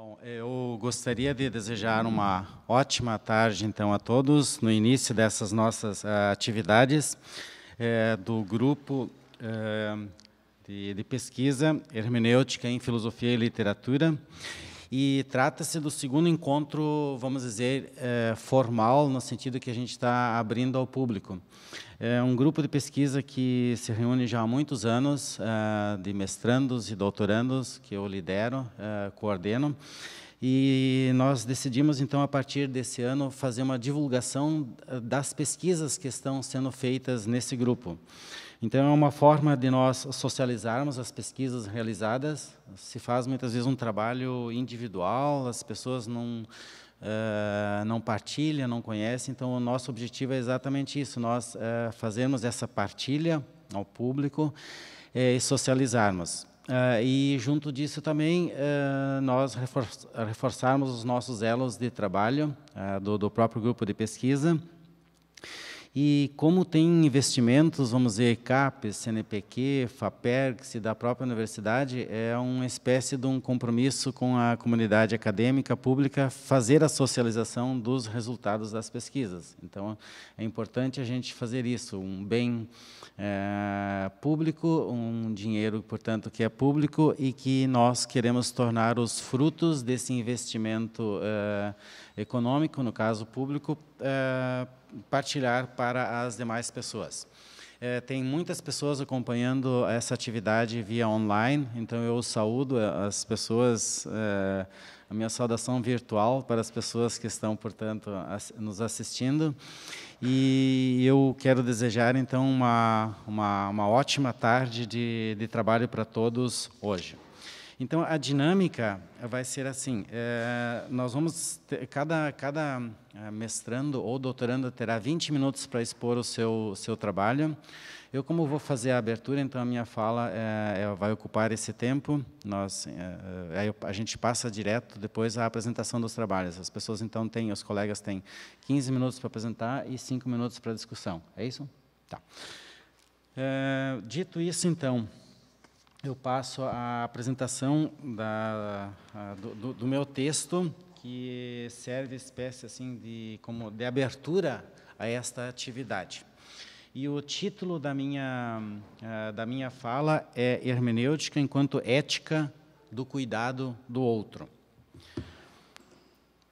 Bom, eu gostaria de desejar uma ótima tarde, então, a todos, no início dessas nossas uh, atividades eh, do grupo eh, de, de pesquisa Hermenêutica em Filosofia e Literatura. E trata-se do segundo encontro, vamos dizer, eh, formal, no sentido que a gente está abrindo ao público. É um grupo de pesquisa que se reúne já há muitos anos, eh, de mestrandos e doutorandos, que eu lidero, eh, coordeno. E nós decidimos, então, a partir desse ano, fazer uma divulgação das pesquisas que estão sendo feitas nesse grupo. Então, é uma forma de nós socializarmos as pesquisas realizadas. Se faz muitas vezes um trabalho individual, as pessoas não, uh, não partilham, não conhecem. Então, o nosso objetivo é exatamente isso: nós uh, fazermos essa partilha ao público uh, e socializarmos. Uh, e junto disso também uh, nós reforçarmos os nossos elos de trabalho uh, do, do próprio grupo de pesquisa e como tem investimentos, vamos dizer, CAPES, CNPq, FAPERGS, da própria universidade, é uma espécie de um compromisso com a comunidade acadêmica pública fazer a socialização dos resultados das pesquisas. Então, é importante a gente fazer isso, um bem é, público, um dinheiro, portanto, que é público e que nós queremos tornar os frutos desse investimento é, econômico, no caso público, é, partilhar para as demais pessoas. É, tem muitas pessoas acompanhando essa atividade via online, então eu saúdo eh, as pessoas, é, a minha saudação virtual para as pessoas que estão, portanto, nos assistindo. E eu quero desejar, então, uma, uma, uma ótima tarde de, de trabalho para todos hoje. Então, a dinâmica vai ser assim: é, nós vamos, ter, cada, cada é, mestrando ou doutorando terá 20 minutos para expor o seu, seu trabalho. Eu, como vou fazer a abertura, então a minha fala é, é vai ocupar esse tempo. Nós, é, é a gente passa direto depois à apresentação dos trabalhos. As pessoas, então, têm, os colegas têm 15 minutos para apresentar e 5 minutos para discussão. É isso? Tá. dito isso, então eu passo a apresentação da, a, do, do, meu texto, que serve espécie assim de como de abertura a esta atividade. E o título da minha da minha fala é hermenêutica enquanto ética do cuidado do outro.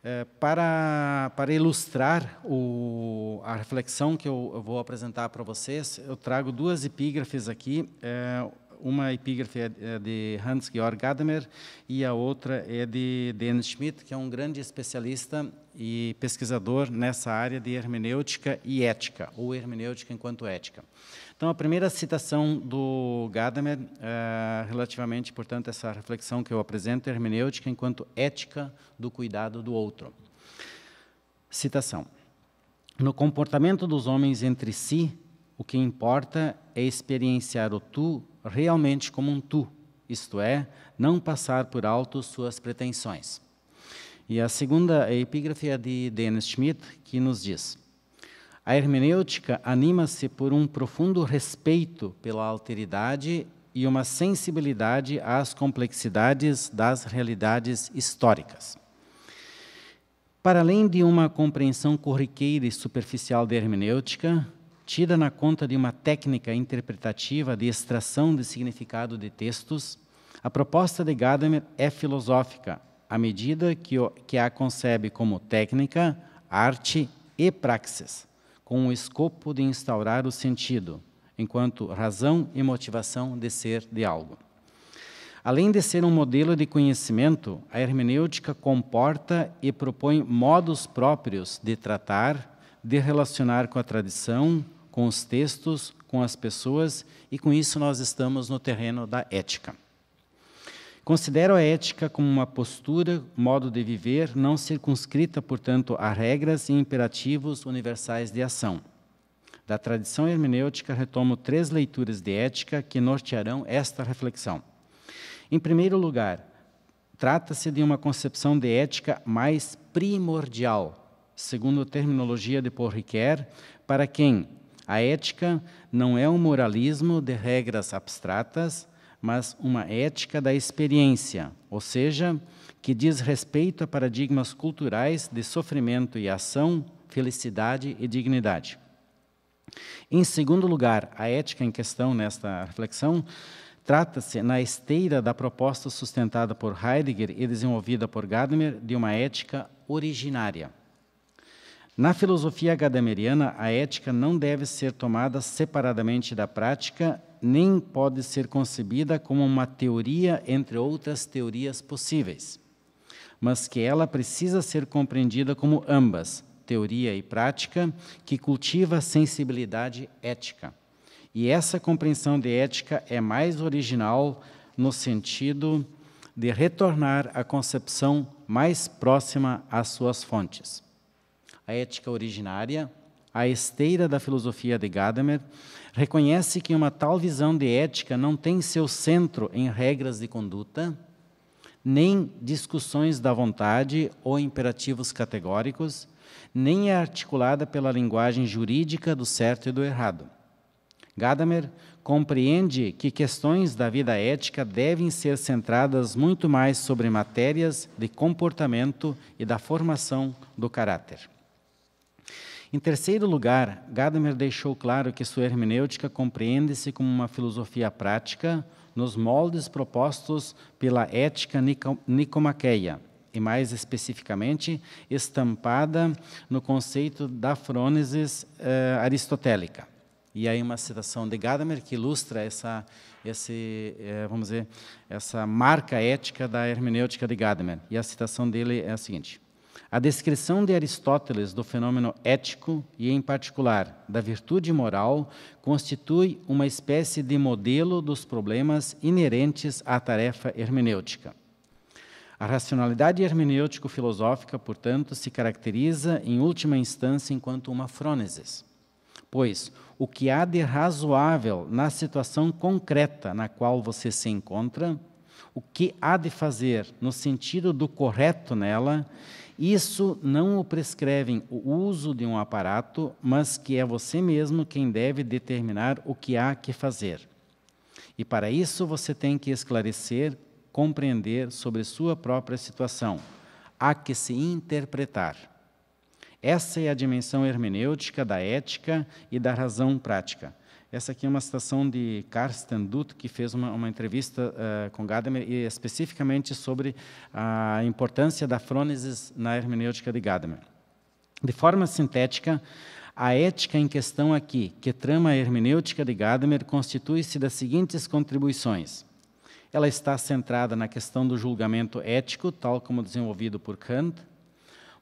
É, para, para ilustrar o, a reflexão que eu, eu vou apresentar para vocês, eu trago duas epígrafes aqui. É, uma epígrafe é, é de Hans-Georg Gadamer e a outra é de Dennis Schmidt, que é um grande especialista e pesquisador nessa área de hermenêutica e ética, ou hermenêutica enquanto ética. Então, a primeira citação do Gadamer, é, relativamente, portanto, a essa reflexão que eu apresento, hermenêutica enquanto ética do cuidado do outro. Citação. No comportamento dos homens entre si, o que importa é experienciar o tu realmente como um tu, isto é, não passar por alto suas pretensões. E a segunda epígrafe é de Dennis Schmidt, que nos diz: A hermenêutica anima-se por um profundo respeito pela alteridade e uma sensibilidade às complexidades das realidades históricas. Para além de uma compreensão corriqueira e superficial da hermenêutica, tida na conta de uma técnica interpretativa de extração de significado de textos, a proposta de Gadamer é filosófica, à medida que, o, que a concebe como técnica, arte e praxis, com o escopo de instaurar o sentido, enquanto razão e motivação de ser de algo. Além de ser um modelo de conhecimento, a hermenêutica comporta e propõe modos próprios de tratar, de relacionar com a tradição, com os textos, com as pessoas, e com isso nós estamos no terreno da ética. Considero a ética como uma postura, modo de viver, não circunscrita, portanto, a regras e imperativos universais de ação. Da tradição hermenêutica, retomo três leituras de ética que nortearão esta reflexão. Em primeiro lugar, trata-se de uma concepção de ética mais primordial, segundo a terminologia de Paul Ricoeur, para quem a ética não é um moralismo de regras abstratas, mas uma ética da experiência, ou seja, que diz respeito a paradigmas culturais de sofrimento e ação, felicidade e dignidade. Em segundo lugar, a ética em questão nesta reflexão trata-se, na esteira da proposta sustentada por Heidegger e desenvolvida por Gadamer, de uma ética originária. Na filosofia gadameriana, a ética não deve ser tomada separadamente da prática, nem pode ser concebida como uma teoria entre outras teorias possíveis, mas que ela precisa ser compreendida como ambas, teoria e prática, que cultiva a sensibilidade ética. E essa compreensão de ética é mais original no sentido de retornar à concepção mais próxima às suas fontes a ética originária, a esteira da filosofia de Gadamer, reconhece que uma tal visão de ética não tem seu centro em regras de conduta, nem discussões da vontade ou imperativos categóricos, nem é articulada pela linguagem jurídica do certo e do errado. Gadamer compreende que questões da vida ética devem ser centradas muito mais sobre matérias de comportamento e da formação do caráter. Em terceiro lugar, Gadamer deixou claro que sua hermenêutica compreende-se como uma filosofia prática nos moldes propostos pela ética nicomaqueia, e mais especificamente estampada no conceito da frônesis eh, aristotélica. E aí uma citação de Gadamer que ilustra essa, esse, eh, vamos dizer, essa marca ética da hermenêutica de Gadamer. E a citação dele é a seguinte: a descrição de Aristóteles do fenômeno ético e, em particular, da virtude moral constitui uma espécie de modelo dos problemas inerentes à tarefa hermenêutica. A racionalidade hermenêutico-filosófica, portanto, se caracteriza, em última instância, enquanto uma frônesis, pois o que há de razoável na situação concreta na qual você se encontra, o que há de fazer no sentido do correto nela, isso não o prescrevem o uso de um aparato, mas que é você mesmo quem deve determinar o que há que fazer. E para isso você tem que esclarecer, compreender sobre sua própria situação. Há que se interpretar. Essa é a dimensão hermenêutica da ética e da razão prática essa aqui é uma citação de Karsten Dutt, que fez uma, uma entrevista uh, com Gadamer, e especificamente sobre a importância da frônesis na hermenêutica de Gadamer. De forma sintética, a ética em questão aqui, que trama a hermenêutica de Gadamer, constitui-se das seguintes contribuições. Ela está centrada na questão do julgamento ético, tal como desenvolvido por Kant,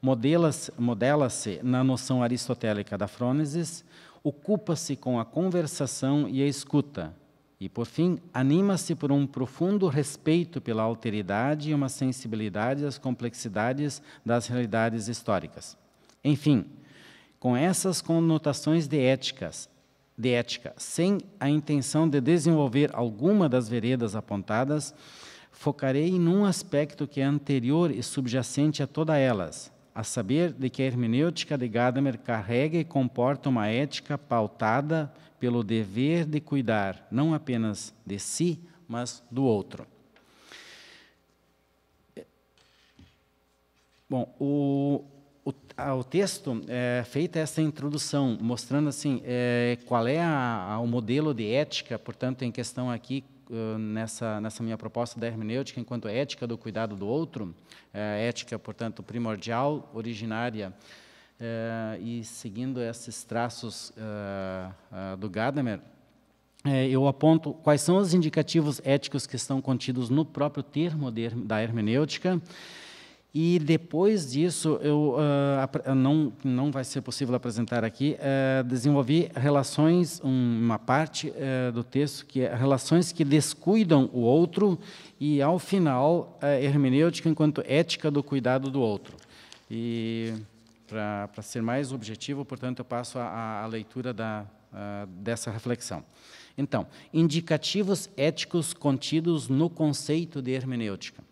modela-se na noção aristotélica da frônesis, ocupa-se com a conversação e a escuta. E, por fim, anima-se por um profundo respeito pela alteridade e uma sensibilidade às complexidades das realidades históricas. Enfim, com essas conotações de éticas, de ética, sem a intenção de desenvolver alguma das veredas apontadas, focarei em um aspecto que é anterior e subjacente a todas elas, a saber de que a hermenêutica de Gadamer carrega e comporta uma ética pautada pelo dever de cuidar não apenas de si, mas do outro. Bom, o, o, ah, o texto é feita essa introdução, mostrando assim é, qual é a, a, o modelo de ética, portanto, em questão aqui ah, nessa, nessa minha proposta da hermenêutica enquanto ética do cuidado do outro, é, ética, portanto, primordial, originária, é, e seguindo esses traços é, é do Gadamer, é, eu aponto quais são os indicativos éticos que estão contidos no próprio termo de, da hermenêutica, e depois disso, eu uh, não não vai ser possível apresentar aqui. Uh, desenvolvi relações, um, uma parte uh, do texto que é relações que descuidam o outro e ao final hermenêutica enquanto ética do cuidado do outro. E para ser mais objetivo, portanto, eu passo à leitura da, ah, dessa reflexão. Então, indicativos éticos contidos no conceito de hermenêutica.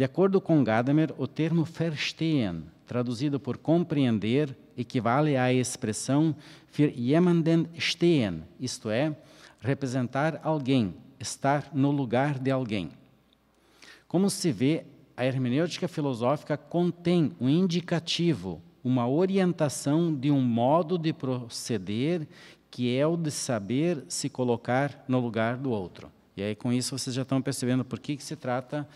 De acordo com Gadamer, o termo verstehen, traduzido por compreender, equivale à expressão für jemanden stehen, isto é, representar alguém, estar no lugar de alguém. Como se vê, a hermenêutica filosófica contém um indicativo, uma orientação de um modo de proceder que é o de saber se colocar no lugar do outro. E aí, com isso, vocês já estão percebendo por que, que se trata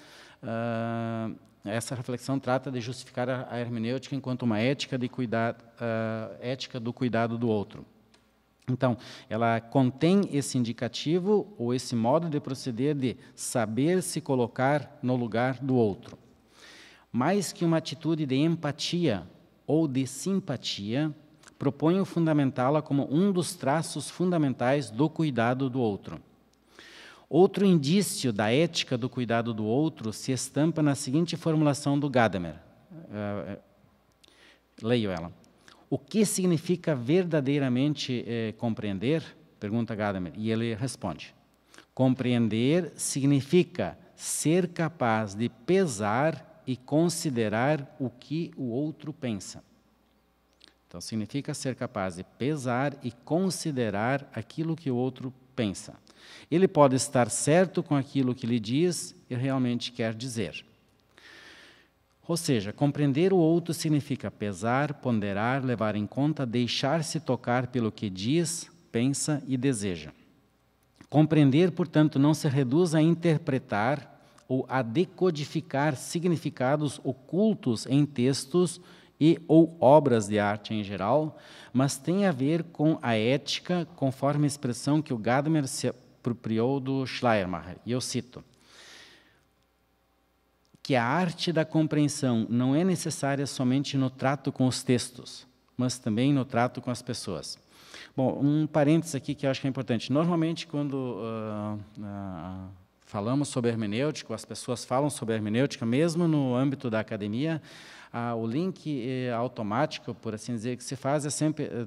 Uh, essa reflexão trata de justificar a, hermenêutica enquanto uma ética, de cuidado, uh, ah, ética do cuidado do outro. Então, ela contém esse indicativo ou esse modo de proceder de saber se colocar no lugar do outro. Mais que uma atitude de empatia ou de simpatia, proponho fundamentá-la como um dos traços fundamentais do cuidado do outro. Outro indício da ética do cuidado do outro se estampa na seguinte formulação do Gadamer. Uh, leio ela. O que significa verdadeiramente eh, compreender? Pergunta Gadamer. E ele responde: Compreender significa ser capaz de pesar e considerar o que o outro pensa. Então, significa ser capaz de pesar e considerar aquilo que o outro pensa. Ele pode estar certo com aquilo que lhe diz e realmente quer dizer. Ou seja, compreender o outro significa pesar, ponderar, levar em conta, deixar-se tocar pelo que diz, pensa e deseja. Compreender, portanto, não se reduz a interpretar ou a decodificar significados ocultos em textos e ou obras de arte em geral, mas tem a ver com a ética, conforme a expressão que o Gadamer apropriou do Schleiermacher, e eu cito, que a arte da compreensão não é necessária somente no trato com os textos, mas também no trato com as pessoas. Bom, um parênteses aqui que eu acho que é importante. Normalmente, quando uh, uh, falamos sobre hermenêutica, as pessoas falam sobre hermenêutica, mesmo no âmbito da academia, ah, o link eh, automático, por assim dizer, que se faz é sempre eh,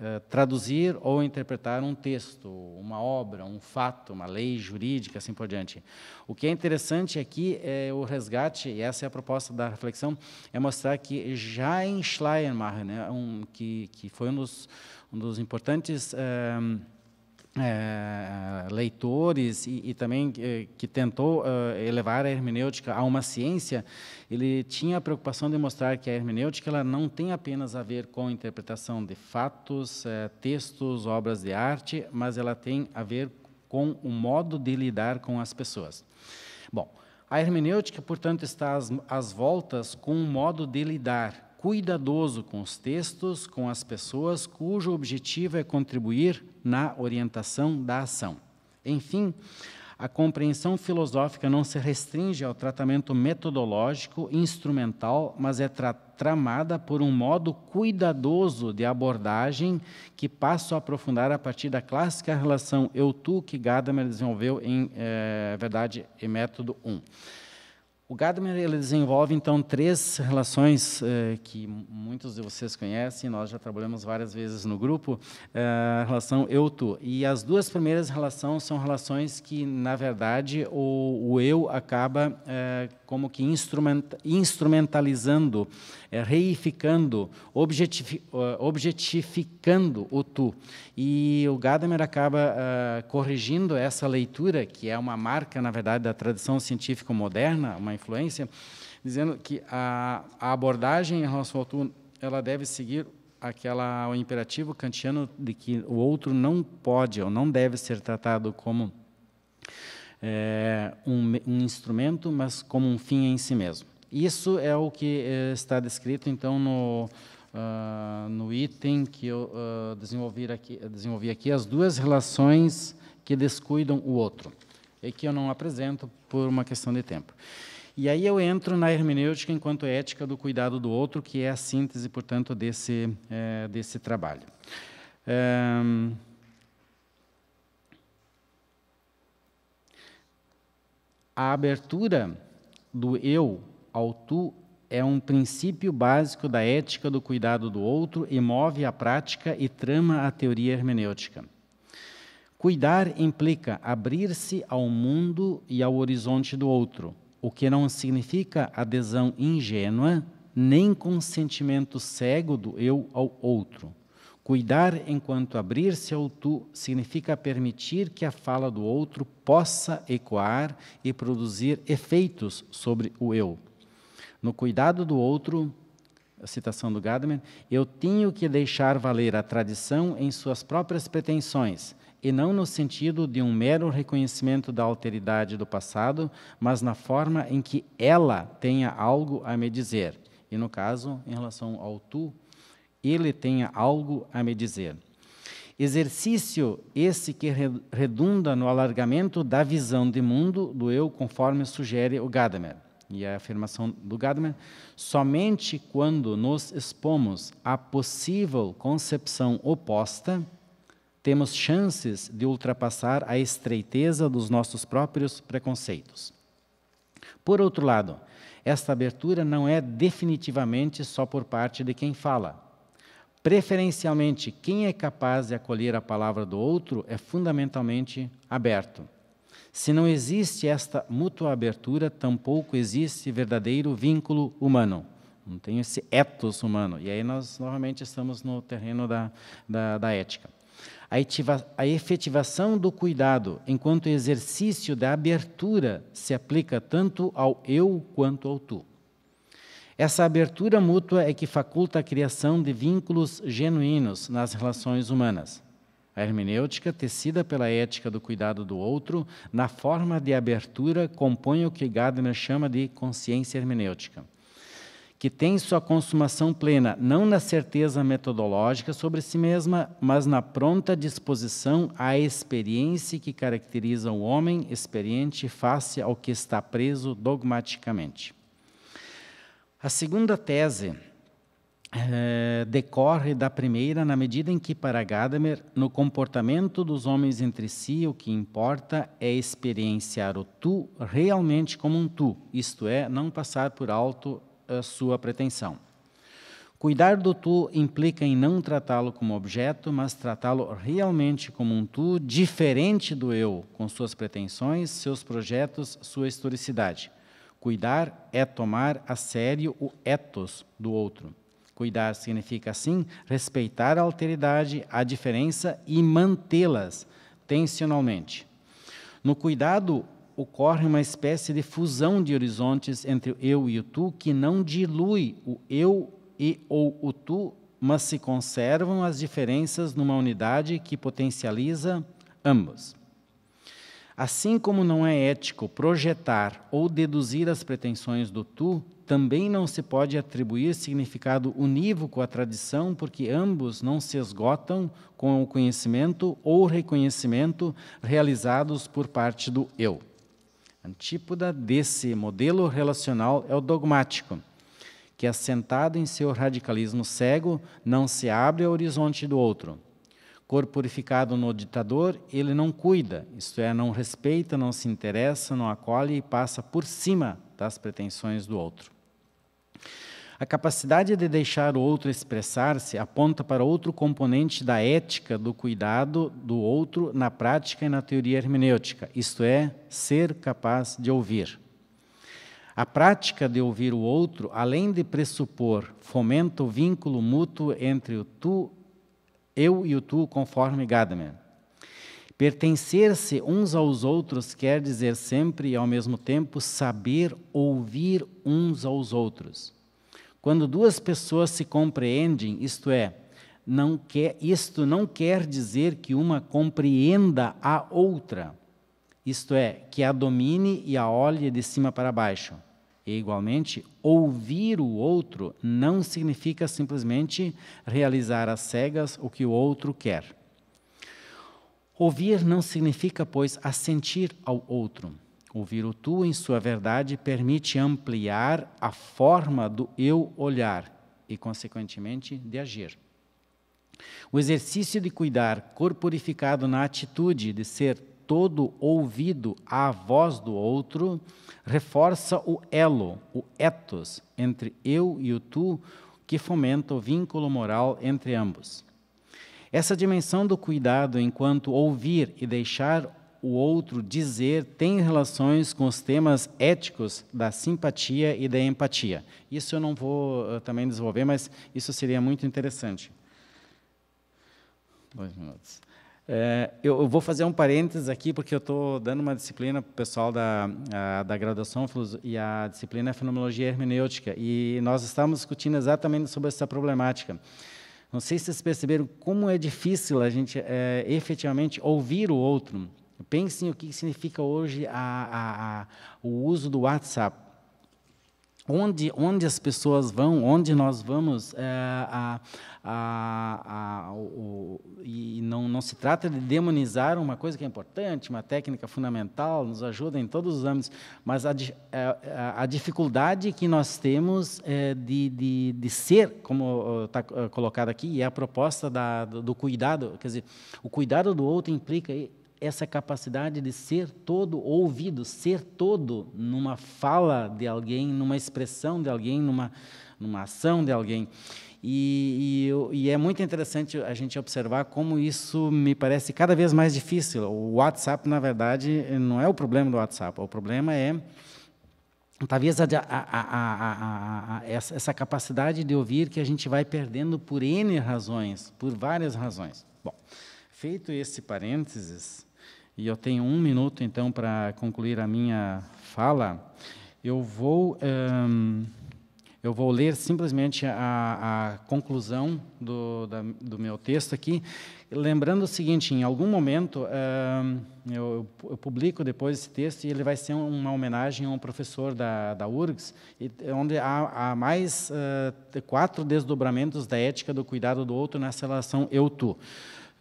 eh, traduzir ou interpretar um texto, uma obra, um fato, uma lei jurídica, assim por diante. O que é interessante aqui é o resgate, e essa é a proposta da reflexão, é mostrar que já em Schleiermacher, né, um, que, que foi um dos, um dos importantes é, leitores e, e também eh, que tentou eh, elevar a hermenêutica a uma ciência, ele tinha a preocupação de mostrar que a hermenêutica ela não tem apenas a ver com a interpretação de fatos, eh, textos, obras de arte, mas ela tem a ver com o modo de lidar com as pessoas. Bom, a hermenêutica, portanto, está às, às voltas com o modo de lidar cuidadoso com os textos, com as pessoas, cujo objetivo é contribuir na orientação da ação. Enfim, a compreensão filosófica não se restringe ao tratamento metodológico, instrumental, mas é tra tramada por um modo cuidadoso de abordagem que passo a aprofundar a partir da clássica relação eu-tu que Gadamer desenvolveu em eh, Verdade e Método 1. O Gadamer ele desenvolve então três relações eh, que muitos de vocês conhecem, nós já trabalhamos várias vezes no grupo, eh, relação eu-tu. E as duas primeiras relações são relações que, na verdade, o, o eu acaba eh, como que instrumentalizando, eh, reificando, eh, objetificando o tu. E o Gadamer acaba eh, corrigindo essa leitura, que é uma marca, na verdade, da tradição científica moderna, uma influência, dizendo que a, a abordagem em relação ao outro ela deve seguir aquela o imperativo kantiano de que o outro não pode ou não deve ser tratado como é, um, um, instrumento, mas como um fim em si mesmo. Isso é o que eh, está descrito então no uh, no item que eu uh, desenvolvi aqui, desenvolvi aqui as duas relações que descuidam o outro e que eu não apresento por uma questão de tempo. E aí eu entro na hermenêutica enquanto ética do cuidado do outro, que é a síntese, portanto, desse, é, desse trabalho. É... A abertura do eu ao tu é um princípio básico da ética do cuidado do outro e move a prática e trama a teoria hermenêutica. Cuidar implica abrir-se ao mundo e ao horizonte do outro, o que não significa adesão ingênua, nem consentimento cego do eu ao outro. Cuidar enquanto abrir-se ao tu significa permitir que a fala do outro possa ecoar e produzir efeitos sobre o eu. No cuidado do outro, citação do Gadamer, eu tenho que deixar valer a tradição em suas próprias pretensões, e não no sentido de um mero reconhecimento da alteridade do passado, mas na forma em que ela tenha algo a me dizer. E no caso, em relação ao tu, ele tenha algo a me dizer. Exercício esse que redunda no alargamento da visão de mundo do eu, conforme sugere o Gadamer. E a afirmação do Gadamer: somente quando nos expomos à possível concepção oposta, temos chances de ultrapassar a estreiteza dos nossos próprios preconceitos. Por outro lado, esta abertura não é definitivamente só por parte de quem fala. Preferencialmente, quem é capaz de acolher a palavra do outro é fundamentalmente aberto. Se não existe esta mútua abertura, tampouco existe verdadeiro vínculo humano. Não tem esse ethos humano. E aí nós novamente estamos no terreno da, da, da ética a efetivação do cuidado enquanto exercício da abertura se aplica tanto ao eu quanto ao tu. Essa abertura mútua é que faculta a criação de vínculos genuínos nas relações humanas. A hermenêutica, tecida pela ética do cuidado do outro, na forma de abertura, compõe o que Gadamer chama de consciência hermenêutica que tem sua consumação plena, não na certeza metodológica sobre si mesma, mas na pronta disposição à experiência que caracteriza o homem experiente face ao que está preso dogmaticamente. A segunda tese eh, decorre da primeira na medida em que, para Gadamer, no comportamento dos homens entre si, o que importa é experienciar o tu realmente como um tu, isto é, não passar por alto a sua pretensão. Cuidar do tu implica em não tratá-lo como objeto, mas tratá-lo realmente como um tu diferente do eu, com suas pretensões, seus projetos, sua historicidade. Cuidar é tomar a sério o ethos do outro. Cuidar significa, assim, respeitar a alteridade, a diferença e mantê-las tensionalmente. No cuidado ocorre uma espécie de fusão de horizontes entre o eu e o tu, que não dilui o eu e ou o tu, mas se conservam as diferenças numa unidade que potencializa ambos. Assim como não é ético projetar ou deduzir as pretensões do tu, também não se pode atribuir significado unívoco à tradição, porque ambos não se esgotam com o conhecimento ou reconhecimento realizados por parte do eu. Antípoda desse modelo relacional é o dogmático, que, assentado em seu radicalismo cego, não se abre ao horizonte do outro. Corporificado no ditador, ele não cuida, isto é, não respeita, não se interessa, não acolhe e passa por cima das pretensões do outro. A capacidade de deixar o outro expressar-se aponta para outro componente da ética do cuidado do outro na prática e na teoria hermenêutica, isto é, ser capaz de ouvir. A prática de ouvir o outro, além de pressupor, fomenta o vínculo mútuo entre o tu, eu e o tu, conforme Gadamer. Pertencer-se uns aos outros quer dizer sempre e ao mesmo tempo saber ouvir uns aos outros. Quando duas pessoas se compreendem, isto é, não quer, isto não quer dizer que uma compreenda a outra, isto é, que a domine e a olhe de cima para baixo. E, igualmente, ouvir o outro não significa simplesmente realizar às cegas o que o outro quer. Ouvir não significa, pois, assentir ao outro. O Virutu, em sua verdade, permite ampliar a forma do eu olhar e, consequentemente, de agir. O exercício de cuidar, corporificado na atitude de ser todo ouvido à voz do outro, reforça o elo, o ethos, entre eu e o tu, que fomenta o vínculo moral entre ambos. Essa dimensão do cuidado enquanto ouvir e deixar o outro dizer tem relações com os temas éticos da simpatia e da empatia. Isso eu não vou eh, também desenvolver, mas isso seria muito interessante. Dois minutos. É, eu, vou fazer um parênteses aqui, porque eu estou dando uma disciplina para o pessoal da, a, da graduação e a disciplina é Fenomenologia Hermenêutica, e nós estamos discutindo exatamente sobre essa problemática. Não sei se vocês perceberam como é difícil a gente é, efetivamente ouvir o outro. Pensem o que significa hoje a, a, a, o uso do WhatsApp. Onde, onde as pessoas vão, onde nós vamos, é, o, e não, não se trata de demonizar uma coisa que é importante, uma técnica fundamental, nos ajuda em todos os âmbitos, mas a, é, é, a, dificuldade que nós temos é de, de, de ser, como está colocado aqui, e é a proposta da, do, do cuidado, quer dizer, o cuidado do outro implica essa capacidade de ser todo ouvido, ser todo numa fala de alguém, numa expressão de alguém, numa, numa ação de alguém. E, e, e, é muito interessante a gente observar como isso me parece cada vez mais difícil. O WhatsApp, na verdade, não é o problema do WhatsApp, o problema é talvez a, a, a, essa capacidade de ouvir que a gente vai perdendo por N razões, por várias razões. Bom, feito esse parênteses, e eu tenho um minuto então para concluir a minha fala, eu vou um, eu vou ler simplesmente a, a conclusão do, da, do meu texto aqui, lembrando o seguinte: em algum momento um, eu, eu, publico depois esse texto e ele vai ser uma homenagem a um professor da, da URGS, onde há, há mais uh, quatro desdobramentos da ética do cuidado do outro nessa relação eu-tu.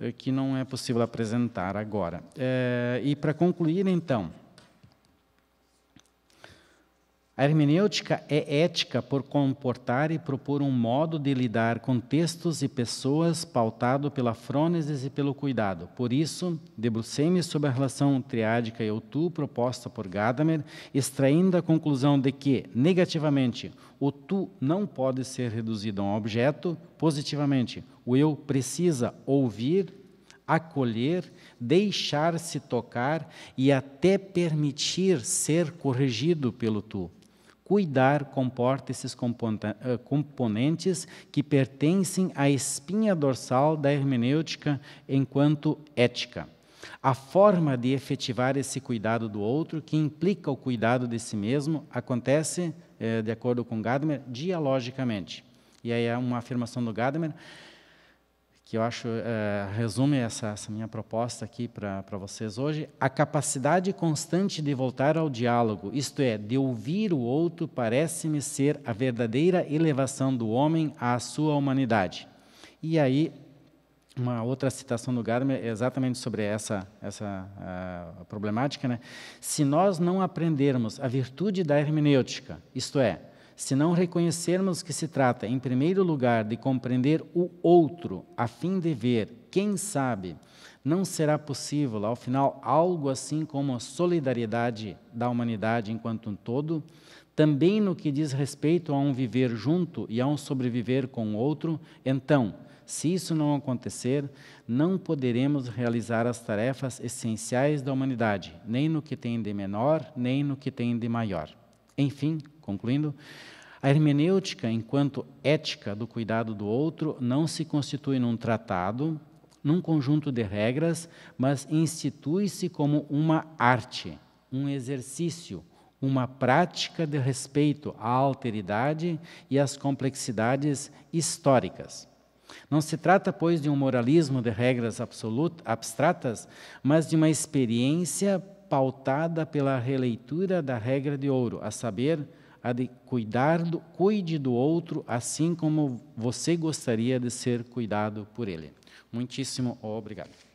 Eh, que não é possível apresentar agora. É, e para concluir, então, a hermenêutica é ética por comportar e propor um modo de lidar com textos e pessoas pautado pela frônesis e pelo cuidado. Por isso, debrucei-me sobre a relação triádica eu-tu proposta por Gadamer, extraindo a conclusão de que, negativamente, o tu não pode ser reduzido a um objeto, positivamente, o eu precisa ouvir, acolher, deixar-se tocar e até permitir ser corrigido pelo tu cuidar comporta esses eh, componentes que pertencem à espinha dorsal da hermenêutica enquanto ética. A forma de efetivar esse cuidado do outro, que implica o cuidado de si mesmo, acontece, eh, de acordo com Gadamer, dialogicamente. E aí é uma afirmação do Gadamer que eu acho é, resume essa, essa, minha proposta aqui para vocês hoje, a capacidade constante de voltar ao diálogo, isto é, de ouvir o outro, parece-me ser a verdadeira elevação do homem à sua humanidade. E aí, uma outra citação do Garmer é exatamente sobre essa, essa a, eh, problemática. Né? Se nós não aprendermos a virtude da hermenêutica, isto é, se não reconhecermos que se trata, em primeiro lugar, de compreender o outro, a fim de ver, quem sabe, não será possível, ao final, algo assim como a solidariedade da humanidade enquanto um todo, também no que diz respeito a um viver junto e a um sobreviver com o outro, então, se isso não acontecer, não poderemos realizar as tarefas essenciais da humanidade, nem no que tem de menor, nem no que tem de maior. Enfim, concluindo, a hermenêutica, enquanto ética do cuidado do outro, não se constitui num tratado, num conjunto de regras, mas institui-se como uma arte, um exercício, uma prática de respeito à alteridade e às complexidades históricas. Não se trata, pois, de um moralismo de regras absolutas, abstratas, mas de uma experiência pautada pela releitura da regra de ouro, a saber, a de cuidar do, cuide do outro assim como você gostaria de ser cuidado por ele. Muitíssimo obrigado.